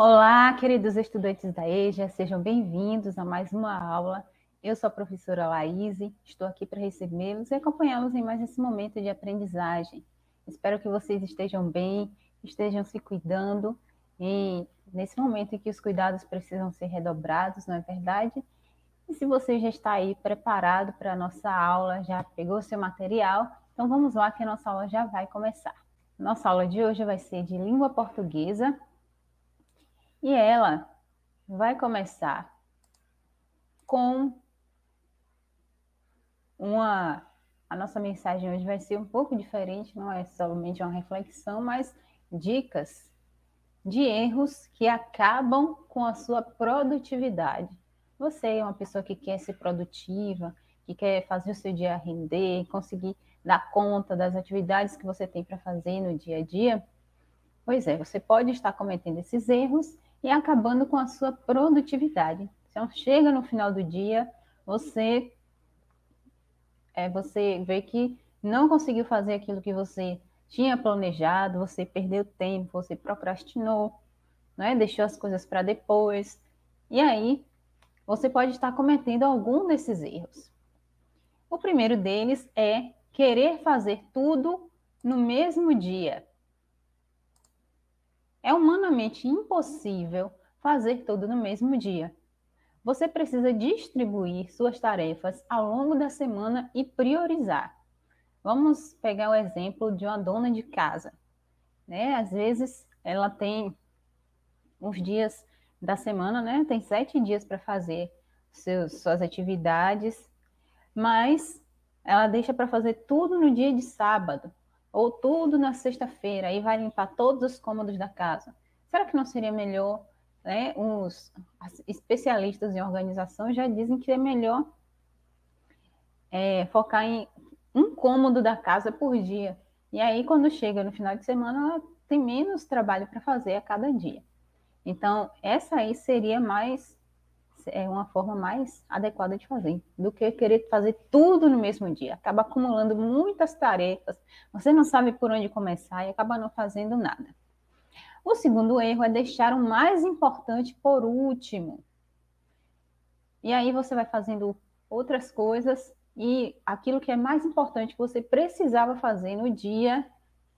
Olá, queridos estudantes da EJA, sejam bem-vindos a mais uma aula. Eu sou a professora Laís, estou aqui para recebê-los e acompanhá-los em mais esse momento de aprendizagem. Espero que vocês estejam bem, estejam se cuidando e nesse momento em que os cuidados precisam ser redobrados, não é verdade? E se você já está aí preparado para a nossa aula, já pegou seu material, então vamos lá que a nossa aula já vai começar. Nossa aula de hoje vai ser de língua portuguesa, e ela vai começar com uma. A nossa mensagem hoje vai ser um pouco diferente, não é somente uma reflexão, mas dicas de erros que acabam com a sua produtividade. Você é uma pessoa que quer ser produtiva, que quer fazer o seu dia render, conseguir dar conta das atividades que você tem para fazer no dia a dia. Pois é, você pode estar cometendo esses erros e acabando com a sua produtividade. Então, chega no final do dia, você, é, você vê que não conseguiu fazer aquilo que você tinha planejado, você perdeu tempo, você procrastinou, é? deixou as coisas para depois. E aí, você pode estar cometendo algum desses erros. O primeiro deles é querer fazer tudo no mesmo dia. É humanamente impossível fazer tudo no mesmo dia. Você precisa distribuir suas tarefas ao longo da semana e priorizar. Vamos pegar o exemplo de uma dona de casa. Né? Às vezes ela tem os dias da semana, né? Tem sete dias para fazer seus, suas atividades, mas ela deixa para fazer tudo no dia de sábado ou tudo na sexta-feira e vai limpar todos os cômodos da casa. Será que não seria melhor, né? Os especialistas em organização já dizem que é melhor é, focar em um cômodo da casa por dia. E aí, quando chega no final de semana, ela tem menos trabalho para fazer a cada dia. Então, essa aí seria mais é uma forma mais adequada de fazer do que querer fazer tudo no mesmo dia. Acaba acumulando muitas tarefas, você não sabe por onde começar e acaba não fazendo nada. O segundo erro é deixar o mais importante por último. E aí você vai fazendo outras coisas e aquilo que é mais importante que você precisava fazer no dia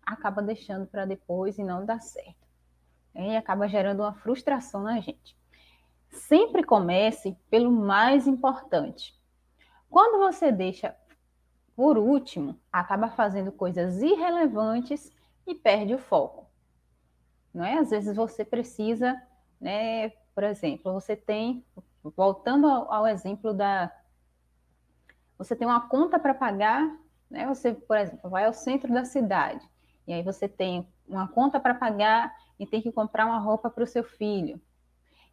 acaba deixando para depois e não dá certo. E acaba gerando uma frustração na gente. Sempre comece pelo mais importante. Quando você deixa por último, acaba fazendo coisas irrelevantes e perde o foco. Não é? Às vezes você precisa, né, por exemplo, você tem, voltando ao, ao exemplo da. Você tem uma conta para pagar, né? Você, por exemplo, vai ao centro da cidade, e aí você tem uma conta para pagar e tem que comprar uma roupa para o seu filho.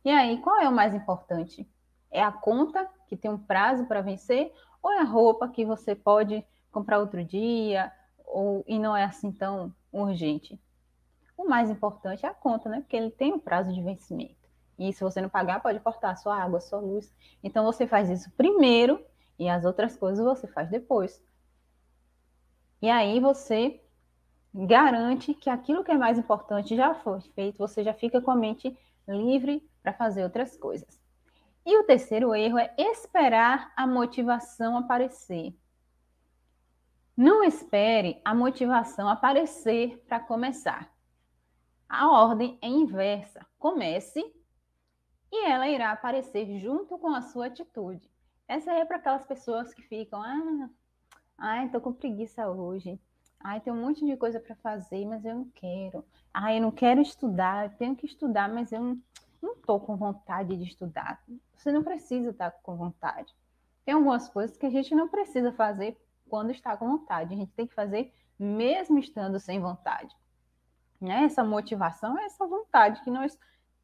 E aí, qual é o mais importante? É a conta, que tem um prazo para vencer, ou é a roupa que você pode comprar outro dia, ou, e não é assim tão urgente? O mais importante é a conta, né? Porque ele tem um prazo de vencimento. E se você não pagar, pode cortar a sua água, a sua luz. Então você faz isso primeiro e as outras coisas você faz depois. E aí você garante que aquilo que é mais importante já foi feito, você já fica com a mente livre para fazer outras coisas. E o terceiro erro é esperar a motivação aparecer. Não espere a motivação aparecer para começar. A ordem é inversa. Comece e ela irá aparecer junto com a sua atitude. Essa é para aquelas pessoas que ficam, ah, ai, tô com preguiça hoje. Ai, tem um monte de coisa para fazer, mas eu não quero. Ai, eu não quero estudar, eu tenho que estudar, mas eu não, não estou com vontade de estudar. Você não precisa estar tá com vontade. Tem algumas coisas que a gente não precisa fazer quando está com vontade. A gente tem que fazer mesmo estando sem vontade. Né? Essa motivação é essa vontade que nós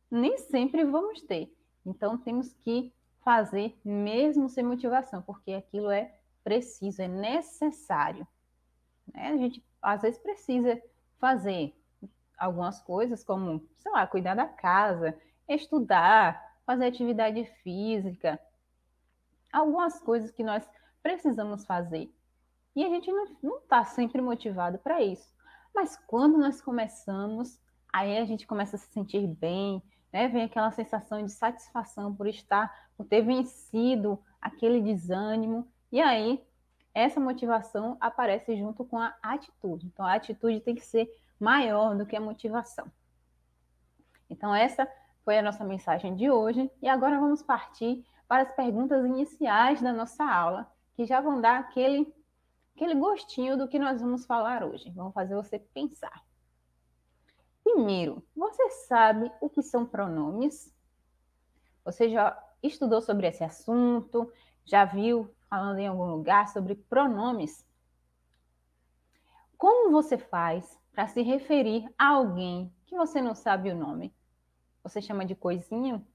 nem sempre vamos ter. Então, temos que fazer mesmo sem motivação, porque aquilo é preciso, é necessário. Né? A gente, às vezes, precisa fazer algumas coisas, como, sei lá, cuidar da casa, estudar, fazer atividade física, algumas coisas que nós precisamos fazer. E a gente não está sempre motivado para isso. Mas quando nós começamos, aí a gente começa a se sentir bem, né? vem aquela sensação de satisfação por estar, por ter vencido aquele desânimo. E aí, essa motivação aparece junto com a atitude. Então, a atitude tem que ser maior do que a motivação. Então, essa foi a nossa mensagem de hoje e agora vamos partir para as perguntas iniciais da nossa aula, que já vão dar aquele, aquele gostinho do que nós vamos falar hoje. Vão fazer você pensar. Primeiro, você sabe o que são pronomes? Você já estudou sobre esse assunto? Já viu falando em algum lugar sobre pronomes? Como você faz para se referir a alguém que você não sabe o nome? você chama de coisinha.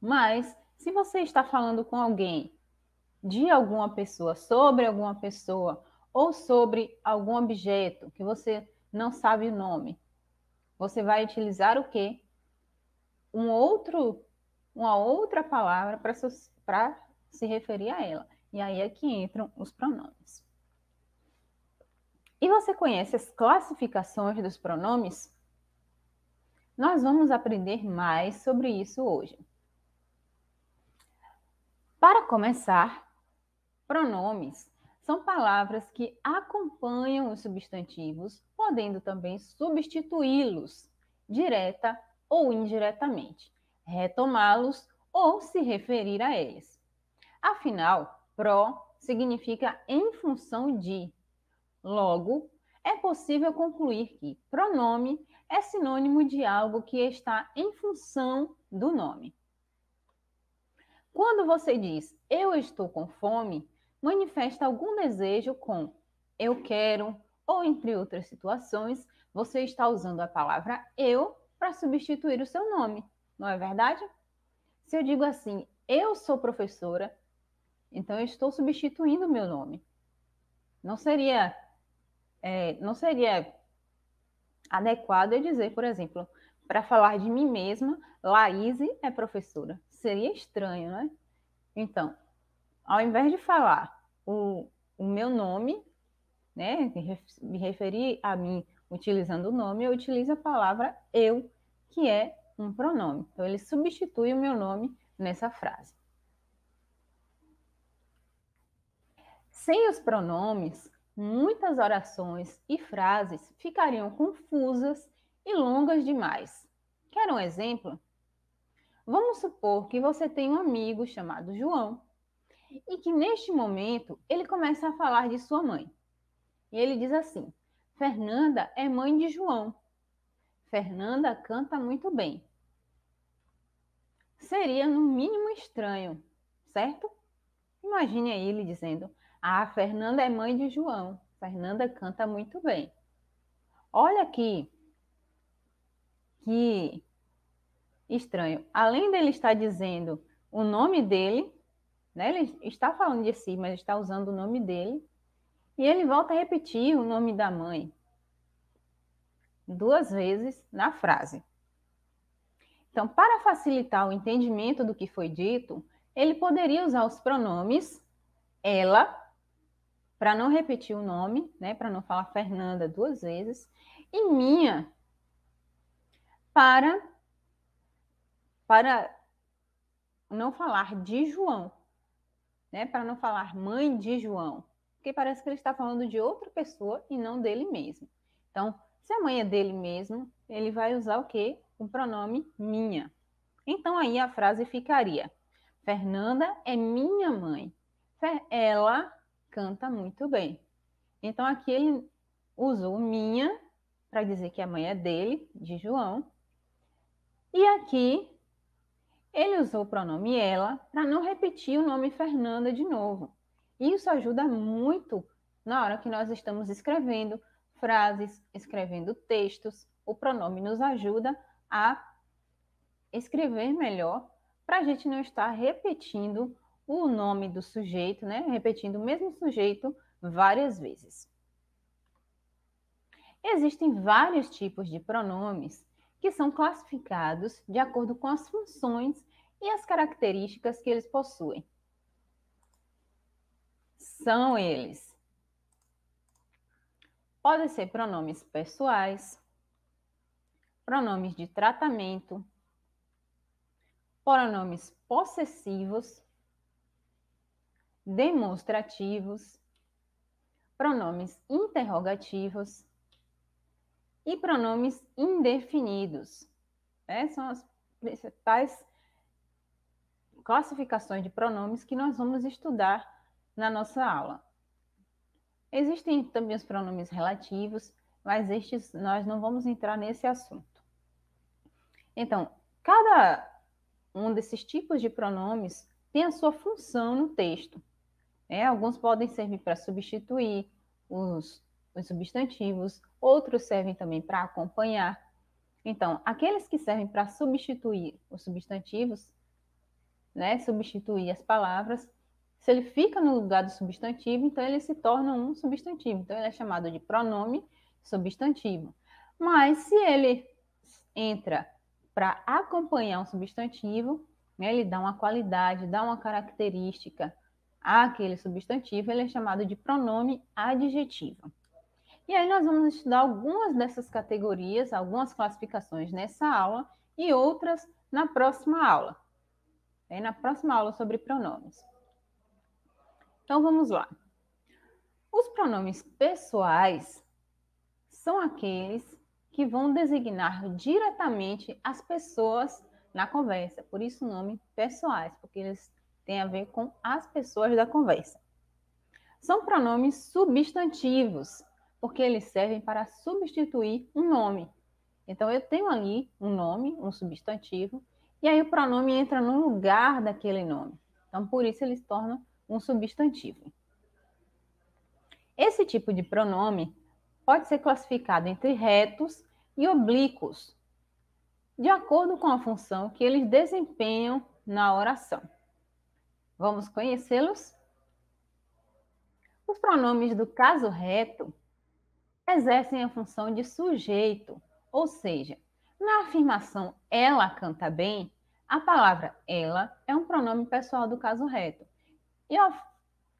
Mas se você está falando com alguém de alguma pessoa, sobre alguma pessoa ou sobre algum objeto que você não sabe o nome, você vai utilizar o quê? Um outro, uma outra palavra para se referir a ela. E aí é que entram os pronomes. E você conhece as classificações dos pronomes? Nós vamos aprender mais sobre isso hoje. Para começar, pronomes são palavras que acompanham os substantivos, podendo também substituí-los direta ou indiretamente, retomá-los ou se referir a eles. Afinal, pró significa em função de. Logo, é possível concluir que pronome é sinônimo de algo que está em função do nome. Quando você diz eu estou com fome, manifesta algum desejo com eu quero ou entre outras situações, você está usando a palavra eu para substituir o seu nome, não é verdade? Se eu digo assim, eu sou professora, então eu estou substituindo o meu nome. Não seria é, não seria adequado eu dizer, por exemplo, para falar de mim mesma, Laís é professora. Seria estranho, né? Então, ao invés de falar o, o meu nome, né, me referir a mim utilizando o nome, eu utilizo a palavra eu, que é um pronome. Então, ele substitui o meu nome nessa frase. Sem os pronomes, muitas orações e frases ficariam confusas e longas demais. Quer um exemplo? Vamos supor que você tem um amigo chamado João e que neste momento ele começa a falar de sua mãe. E ele diz assim: Fernanda é mãe de João. Fernanda canta muito bem. Seria no mínimo estranho, certo? Imagine aí ele dizendo: ah, Fernanda é mãe de João. Fernanda canta muito bem. Olha aqui. Que estranho. Além dele estar dizendo o nome dele, né? Ele está falando de si, mas está usando o nome dele. E ele volta a repetir o nome da mãe duas vezes na frase. Então, para facilitar o entendimento do que foi dito, ele poderia usar os pronomes ela para não repetir o nome, né, para não falar Fernanda duas vezes, e minha para para não falar de João, né, para não falar mãe de João, porque parece que ele está falando de outra pessoa e não dele mesmo. Então, se a mãe é dele mesmo, ele vai usar o quê? O pronome minha. Então aí a frase ficaria: Fernanda é minha mãe. Ela canta muito bem. Então aqui ele usou minha para dizer que a mãe é dele, de João. E aqui ele usou o pronome ela para não repetir o nome Fernanda de novo. Isso ajuda muito na hora que nós estamos escrevendo frases, escrevendo textos. O pronome nos ajuda a escrever melhor para a gente não estar repetindo o nome do sujeito, né? Repetindo o mesmo sujeito várias vezes. Existem vários tipos de pronomes que são classificados de acordo com as funções e as características que eles possuem. São eles: podem ser pronomes pessoais, pronomes de tratamento, pronomes possessivos demonstrativos, pronomes interrogativos e pronomes indefinidos. Né? São as principais classificações de pronomes que nós vamos estudar na nossa aula. Existem também os pronomes relativos, mas estes nós não vamos entrar nesse assunto. Então, cada um desses tipos de pronomes tem a sua função no texto. Né? Alguns podem servir para substituir os, os substantivos, outros servem também para acompanhar. Então, aqueles que servem para substituir os substantivos, né, substituir as palavras, se ele fica no lugar do substantivo, então ele se torna um substantivo. Então, ele é chamado de pronome substantivo. Mas se ele entra para acompanhar um substantivo, né, ele dá uma qualidade, dá uma característica, Aquele substantivo ele é chamado de pronome adjetivo. E aí nós vamos estudar algumas dessas categorias, algumas classificações nessa aula e outras na próxima aula. É na próxima aula sobre pronomes. Então vamos lá. Os pronomes pessoais são aqueles que vão designar diretamente as pessoas na conversa, por isso o nome pessoais, porque eles tem a ver com as pessoas da conversa. São pronomes substantivos, porque eles servem para substituir um nome. Então, eu tenho ali um nome, um substantivo, e aí o pronome entra no lugar daquele nome. Então, por isso ele se torna um substantivo. Esse tipo de pronome pode ser classificado entre retos e oblíquos, de acordo com a função que eles desempenham na oração. Vamos conhecê-los? Os pronomes do caso reto exercem a função de sujeito, ou seja, na afirmação ela canta bem, a palavra ela é um pronome pessoal do caso reto. E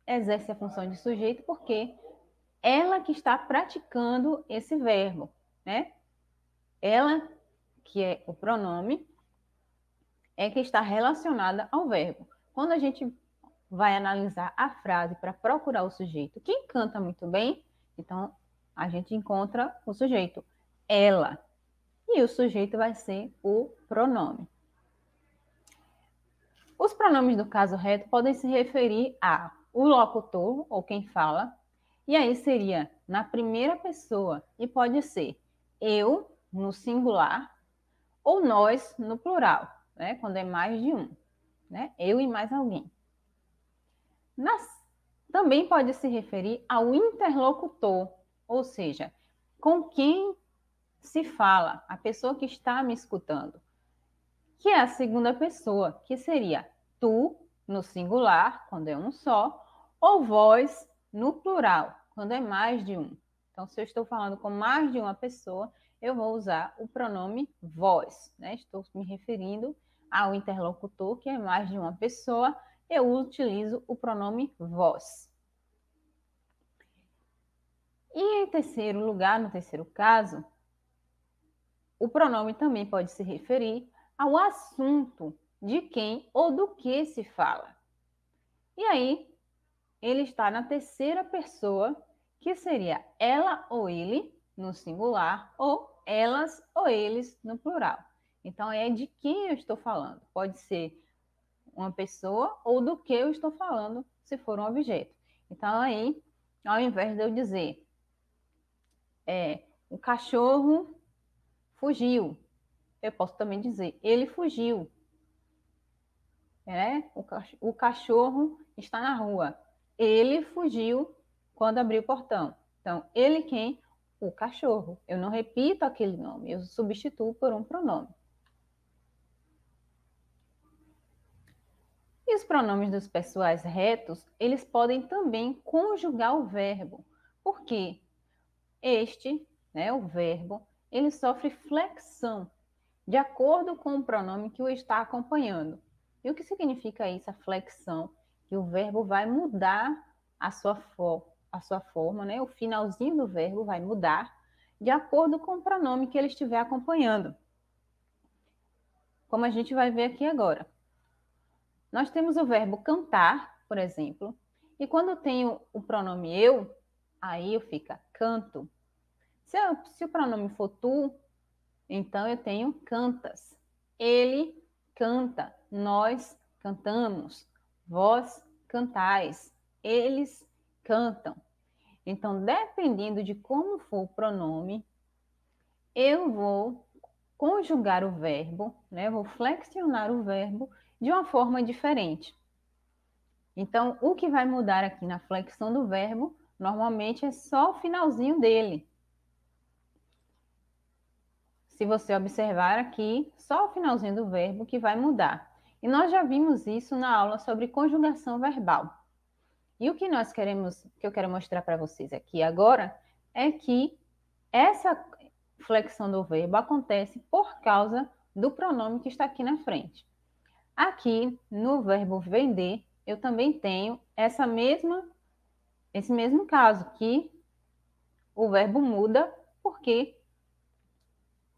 exerce a função de sujeito porque ela que está praticando esse verbo, né? Ela, que é o pronome, é que está relacionada ao verbo. Quando a gente vai analisar a frase para procurar o sujeito, quem canta muito bem, então a gente encontra o sujeito, ela. E o sujeito vai ser o pronome. Os pronomes do caso reto podem se referir a o locutor ou quem fala, e aí seria na primeira pessoa e pode ser eu no singular ou nós no plural, né? Quando é mais de um né? Eu e mais alguém. Nas, também pode se referir ao interlocutor, ou seja, com quem se fala, a pessoa que está me escutando, que é a segunda pessoa, que seria tu no singular, quando é um só, ou vós no plural, quando é mais de um. Então, se eu estou falando com mais de uma pessoa, eu vou usar o pronome vós, né? Estou me referindo ao interlocutor, que é mais de uma pessoa, eu utilizo o pronome vós. E em terceiro lugar, no terceiro caso, o pronome também pode se referir ao assunto de quem ou do que se fala. E aí, ele está na terceira pessoa, que seria ela ou ele no singular, ou elas ou eles no plural. Então, é de quem eu estou falando. Pode ser uma pessoa ou do que eu estou falando, se for um objeto. Então, aí, ao invés de eu dizer, é, o cachorro fugiu, eu posso também dizer, ele fugiu. É, o, o cachorro está na rua. Ele fugiu quando abriu o portão. Então, ele quem? O cachorro. Eu não repito aquele nome, eu substituo por um pronome. E os pronomes dos pessoais retos, eles podem também conjugar o verbo, porque este, né, o verbo, ele sofre flexão de acordo com o pronome que o está acompanhando. E o que significa isso, a flexão? Que o verbo vai mudar a sua, fo, a sua forma, né? O finalzinho do verbo vai mudar de acordo com o pronome que ele estiver acompanhando. Como a gente vai ver aqui agora. Nós temos o verbo cantar, por exemplo, e quando eu tenho o pronome eu, aí eu fica canto. Se, eu, se o pronome for tu, então eu tenho cantas. Ele canta, nós cantamos, vós cantais, eles cantam. Então, dependendo de como for o pronome, eu vou conjugar o verbo, né? Vou flexionar o verbo de uma forma diferente. Então, o que vai mudar aqui na flexão do verbo, normalmente é só o finalzinho dele. Se você observar aqui, só o finalzinho do verbo que vai mudar. E nós já vimos isso na aula sobre conjugação verbal. E o que nós queremos, que eu quero mostrar para vocês aqui agora, é que essa flexão do verbo acontece por causa do pronome que está aqui na frente. Aqui no verbo vender, eu também tenho essa mesma esse mesmo caso que o verbo muda porque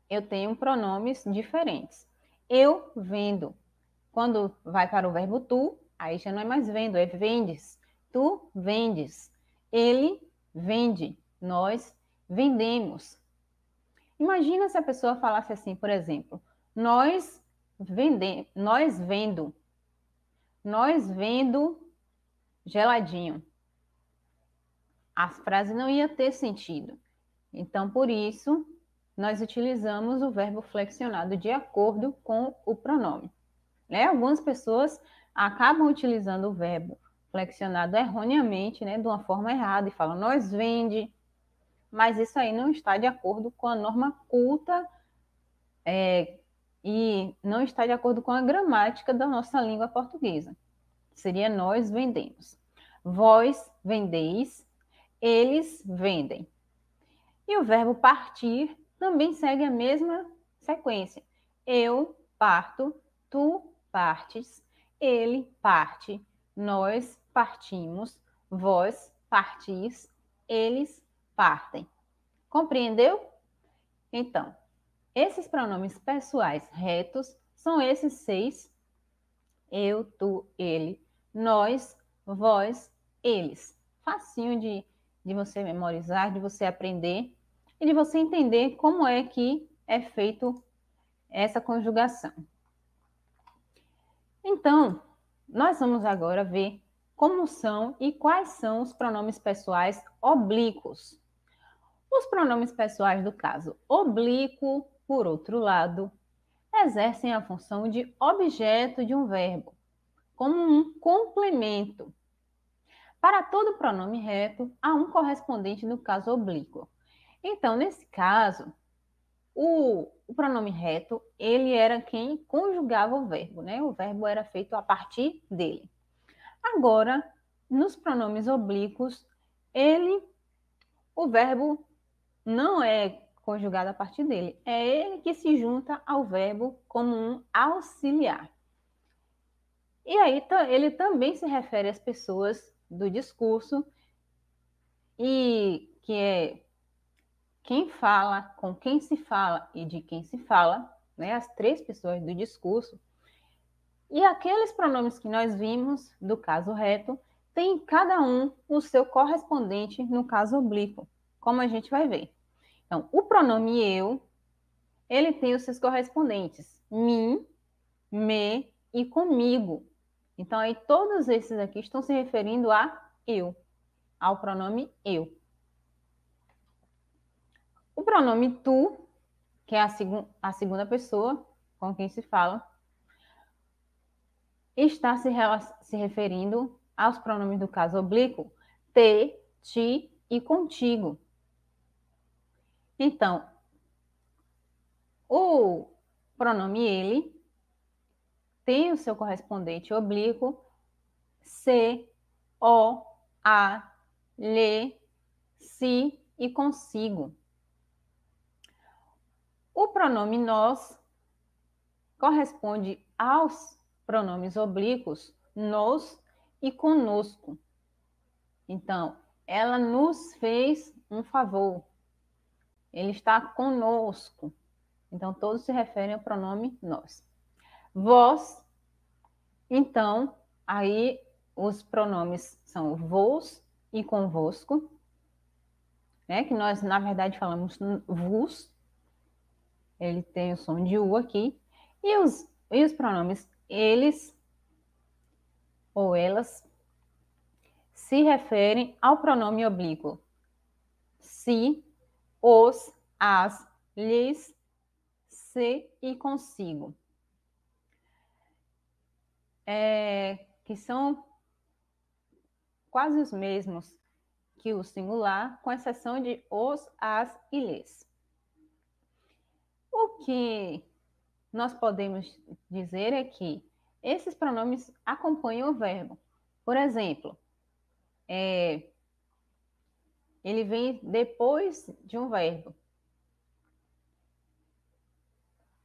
eu tenho pronomes diferentes. Eu vendo. Quando vai para o verbo tu, aí já não é mais vendo, é vendes. Tu vendes. Ele vende. Nós vendemos. Imagina se a pessoa falasse assim, por exemplo, nós vendendo, nós vendo, nós vendo geladinho. A frase não ia ter sentido. Então, por isso, nós utilizamos o verbo flexionado de acordo com o pronome. Né? Algumas pessoas acabam utilizando o verbo flexionado erroneamente, né, de uma forma errada, e falam nós vende, mas isso aí não está de acordo com a norma culta é, e não está de acordo com a gramática da nossa língua portuguesa. Seria nós vendemos. Vós vendeis, eles vendem. E o verbo partir também segue a mesma sequência. Eu parto, tu partes, ele parte, nós partimos, vós partis, eles partem. Compreendeu? Então, esses pronomes pessoais retos são esses seis: eu, tu, ele, nós, vós, eles. Facinho de, de você memorizar, de você aprender e de você entender como é que é feito essa conjugação. Então, nós vamos agora ver como são e quais são os pronomes pessoais oblíquos. Os pronomes pessoais do caso oblíquo, por outro lado, exercem a função de objeto de um verbo, como um complemento. Para todo pronome reto, há um correspondente no caso oblíquo. Então, nesse caso, o, o, pronome reto, ele era quem conjugava o verbo, né? O verbo era feito a partir dele. Agora, nos pronomes oblíquos, ele, o verbo não é conjugado a partir dele. É ele que se junta ao verbo como um auxiliar. E aí ele também se refere às pessoas do discurso e que é quem fala, com quem se fala e de quem se fala, né? As três pessoas do discurso. E aqueles pronomes que nós vimos do caso reto tem cada um o seu correspondente no caso oblíquo, como a gente vai ver. Então, o pronome eu, ele tem os seus correspondentes, mim, me e comigo. Então, aí todos esses aqui estão se referindo a eu, ao pronome eu. O pronome tu, que é a, a segunda pessoa com quem se fala, está se, se referindo aos pronomes do caso oblíquo, te, ti e contigo. Então, o pronome ele tem o seu correspondente oblíquo se, o, a, lhe, si e consigo. O pronome nós corresponde aos pronomes oblíquos nos e conosco. Então, ela nos fez um favor, ele está conosco. Então, todos se referem ao pronome nós. Vós, então, aí os pronomes são vós e convosco, né? que nós, na verdade, falamos vos, ele tem o som de U aqui, e os, e os pronomes eles ou elas se referem ao pronome oblíquo. Se os, as, lhes, se e consigo. É, que são quase os mesmos que o singular, com exceção de os, as e lhes. O que nós podemos dizer é que esses pronomes acompanham o verbo. Por exemplo, é, ele vem depois de um verbo.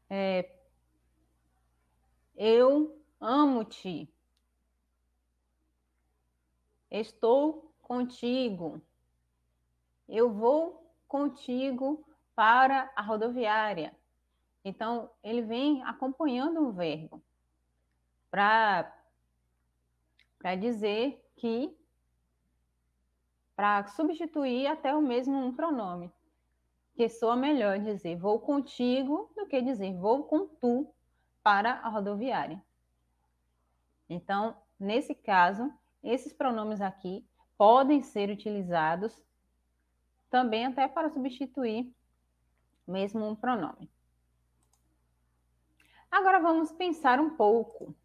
É, eu amo-te. Estou contigo. Eu vou contigo para a rodoviária. Então, ele vem acompanhando um verbo para dizer que para substituir até o mesmo um pronome, que soa melhor dizer vou contigo do que dizer vou com tu para a rodoviária. Então, nesse caso, esses pronomes aqui podem ser utilizados também até para substituir mesmo um pronome. Agora vamos pensar um pouco.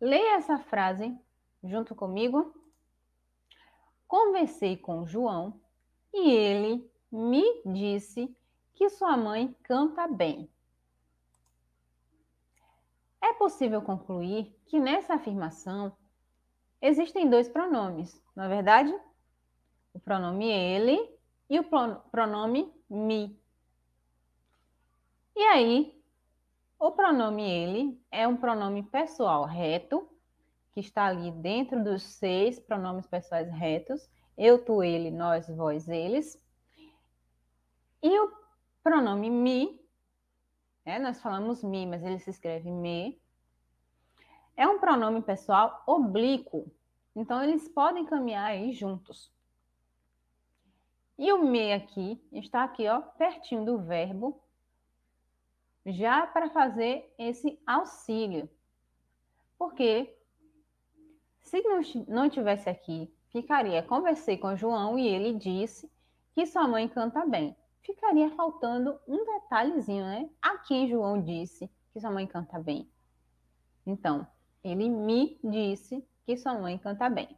Leia essa frase junto comigo Conversei com João e ele me disse que sua mãe canta bem. É possível concluir que nessa afirmação existem dois pronomes, não é verdade? O pronome ele e o pronome me. E aí, o pronome ele é um pronome pessoal reto que está ali dentro dos seis pronomes pessoais retos, eu, tu, ele, nós, vós, eles. E o pronome me, né? nós falamos me, mas ele se escreve me, é um pronome pessoal oblíquo, então eles podem caminhar aí juntos. E o me aqui está aqui, ó, pertinho do verbo, já para fazer esse auxílio. Porque se não, não tivesse aqui, ficaria. Conversei com João e ele disse que sua mãe canta bem. Ficaria faltando um detalhezinho, né? Aqui João disse que sua mãe canta bem. Então, ele me disse que sua mãe canta bem.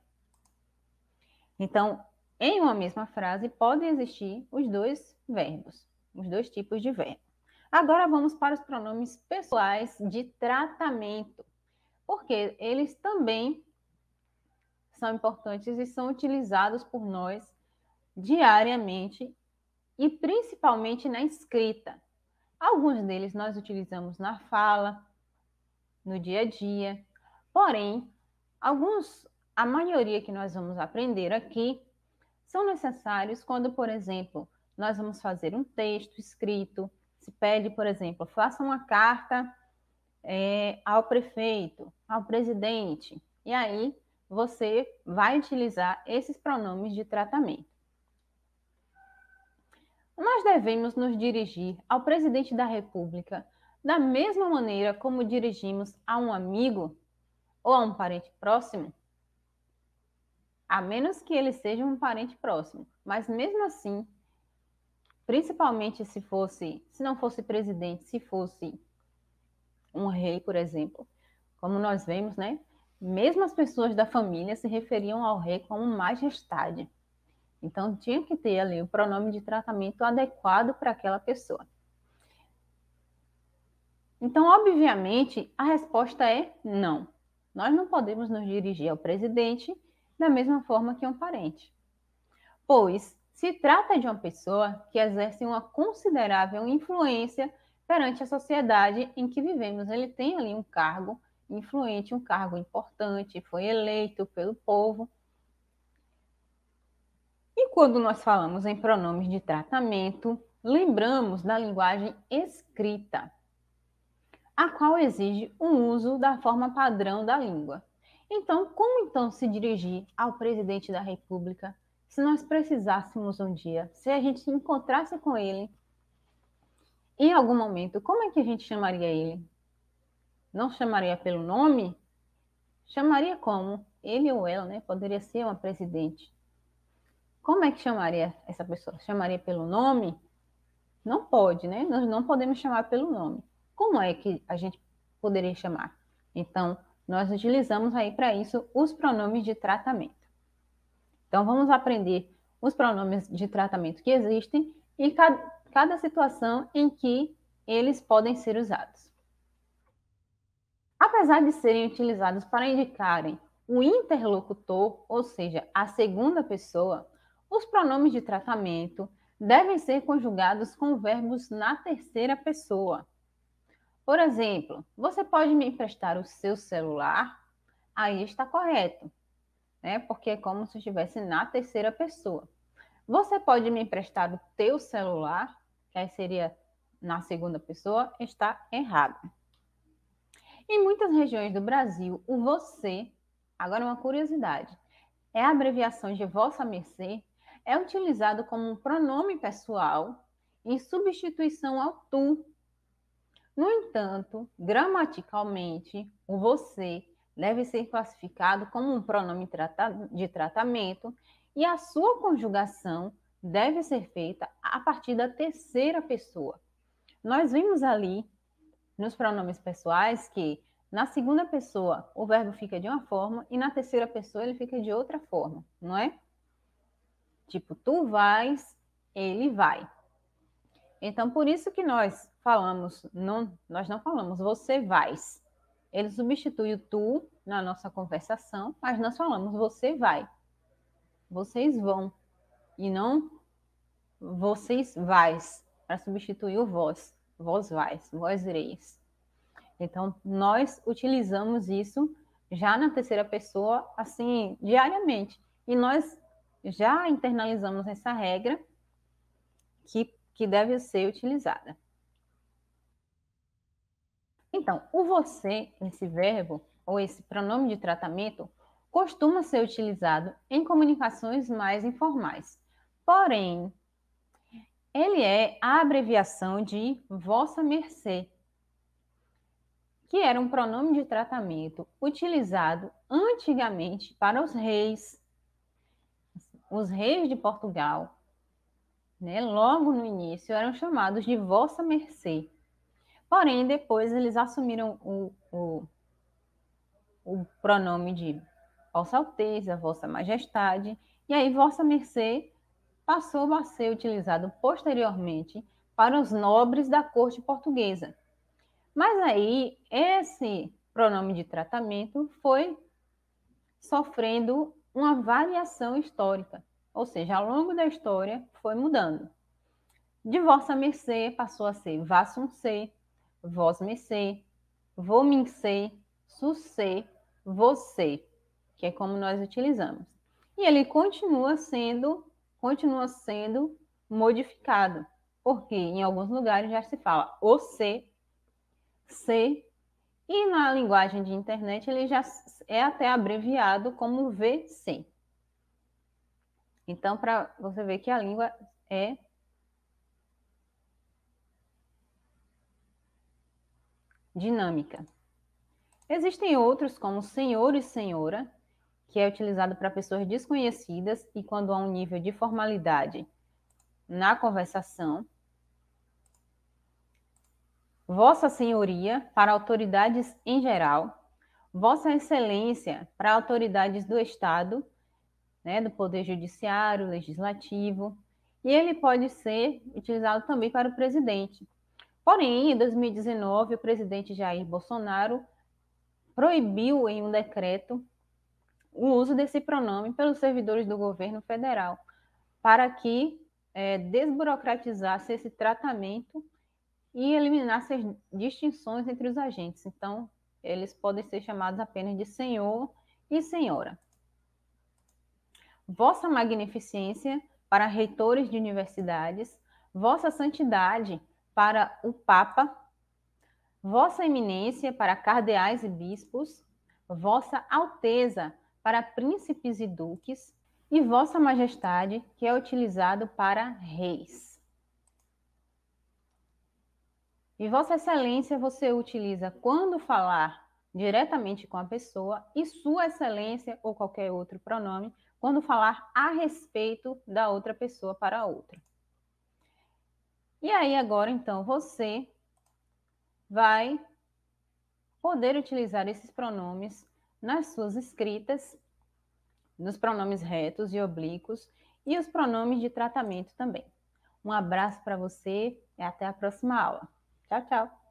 Então, em uma mesma frase podem existir os dois verbos, os dois tipos de verbo. Agora vamos para os pronomes pessoais de tratamento, porque eles também são importantes e são utilizados por nós diariamente e principalmente na escrita. Alguns deles nós utilizamos na fala, no dia a dia, porém, alguns, a maioria que nós vamos aprender aqui são necessários quando, por exemplo, nós vamos fazer um texto escrito, se pede, por exemplo, faça uma carta é, ao prefeito, ao presidente. E aí você vai utilizar esses pronomes de tratamento. Nós devemos nos dirigir ao presidente da República da mesma maneira como dirigimos a um amigo ou a um parente próximo? A menos que ele seja um parente próximo, mas mesmo assim, principalmente se fosse, se não fosse presidente, se fosse um rei, por exemplo, como nós vemos, né? Mesmo as pessoas da família se referiam ao rei como majestade. Então tinha que ter ali o pronome de tratamento adequado para aquela pessoa. Então, obviamente, a resposta é não. Nós não podemos nos dirigir ao presidente da mesma forma que um parente. Pois se trata de uma pessoa que exerce uma considerável influência perante a sociedade em que vivemos. Ele tem ali um cargo influente, um cargo importante, foi eleito pelo povo. E quando nós falamos em pronomes de tratamento, lembramos da linguagem escrita, a qual exige um uso da forma padrão da língua. Então, como então se dirigir ao presidente da República se nós precisássemos um dia, se a gente se encontrasse com ele em algum momento, como é que a gente chamaria ele? não chamaria pelo nome, chamaria como? Ele ou ela, né? Poderia ser uma presidente. Como é que chamaria essa pessoa? Chamaria pelo nome? Não pode, né? Nós não podemos chamar pelo nome. Como é que a gente poderia chamar? Então, nós utilizamos aí para isso os pronomes de tratamento. Então, vamos aprender os pronomes de tratamento que existem e cada, cada situação em que eles podem ser usados apesar de serem utilizados para indicarem o interlocutor, ou seja, a segunda pessoa, os pronomes de tratamento devem ser conjugados com verbos na terceira pessoa. Por exemplo, você pode me emprestar o seu celular? Aí está correto, né? Porque é como se estivesse na terceira pessoa. Você pode me emprestar o teu celular? Que aí seria na segunda pessoa, está errado. Em muitas regiões do Brasil, o você, agora é uma curiosidade, é a abreviação de vossa mercê, é utilizado como um pronome pessoal em substituição ao tu. No entanto, gramaticalmente, o você deve ser classificado como um pronome de tratamento e a sua conjugação deve ser feita a partir da terceira pessoa. Nós vimos ali nos pronomes pessoais que na segunda pessoa o verbo fica de uma forma e na terceira pessoa ele fica de outra forma, não é? Tipo, tu vais, ele vai. Então, por isso que nós falamos, não, nós não falamos você vais. Ele substitui o tu na nossa conversação, mas nós falamos você vai. Vocês vão. E não vocês vais, para substituir o vós vós vais, vós ireis. Então, nós utilizamos isso já na terceira pessoa, assim, diariamente. E nós já internalizamos essa regra que, que deve ser utilizada. Então, o você, esse verbo, ou esse pronome de tratamento, costuma ser utilizado em comunicações mais informais. Porém, ele é a abreviação de Vossa Mercê, que era um pronome de tratamento utilizado antigamente para os reis, os reis de Portugal, né, logo no início eram chamados de Vossa Mercê. Porém, depois eles assumiram o, o, o pronome de Vossa Alteza, Vossa Majestade, e aí Vossa Mercê passou a ser utilizado posteriormente para os nobres da corte portuguesa. Mas aí, esse pronome de tratamento foi sofrendo uma variação histórica, ou seja, ao longo da história foi mudando. De vossa mercê passou a ser vassuncê, vós mercê, vomincê, sucê, você, que é como nós utilizamos. E ele continua sendo continua sendo modificado, porque em alguns lugares já se fala o C, C, e na linguagem de internet ele já é até abreviado como VC. Então, para você ver que a língua é dinâmica. Existem outros, como senhor e senhora, que é utilizado para pessoas desconhecidas e quando há um nível de formalidade na conversação. Vossa Senhoria para autoridades em geral, Vossa Excelência para autoridades do Estado, né, do Poder Judiciário, Legislativo, e ele pode ser utilizado também para o presidente. Porém, em 2019, o presidente Jair Bolsonaro proibiu em um decreto o uso desse pronome pelos servidores do governo federal, para que é, desburocratizasse esse tratamento e eliminasse as distinções entre os agentes. Então, eles podem ser chamados apenas de senhor e senhora. Vossa Magnificência para reitores de universidades, Vossa Santidade para o Papa, Vossa Eminência para cardeais e bispos, Vossa Alteza para príncipes e duques, e Vossa Majestade, que é utilizado para reis. E Vossa Excelência você utiliza quando falar diretamente com a pessoa e Sua Excelência ou qualquer outro pronome quando falar a respeito da outra pessoa para a outra. E aí agora então você vai poder utilizar esses pronomes nas suas escritas, nos pronomes retos e oblíquos e os pronomes de tratamento também. Um abraço para você e até a próxima aula. Tchau, tchau!